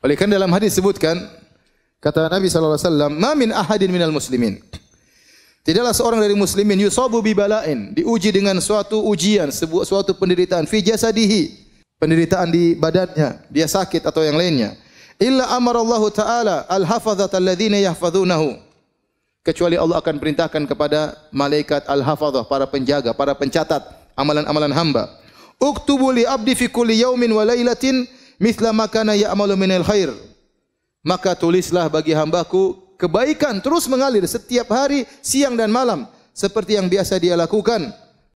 Oleh kerana dalam hadis sebutkan kata Nabi saw. Mamin ahadin min al muslimin." Tidaklah seorang dari muslimin yusobu bibalain diuji dengan suatu ujian, sebuah suatu penderitaan fi jasadihi, penderitaan di badannya, dia sakit atau yang lainnya. Illa amar Allah ta'ala al-hafazata alladhina yahfazunahu. Kecuali Allah akan perintahkan kepada malaikat al-hafazah, para penjaga, para pencatat amalan-amalan hamba. Uktubuli abdi fikuli yaumin walailatin misla makana ya'malu minal khair maka tulislah bagi hambaku kebaikan terus mengalir setiap hari siang dan malam seperti yang biasa dia lakukan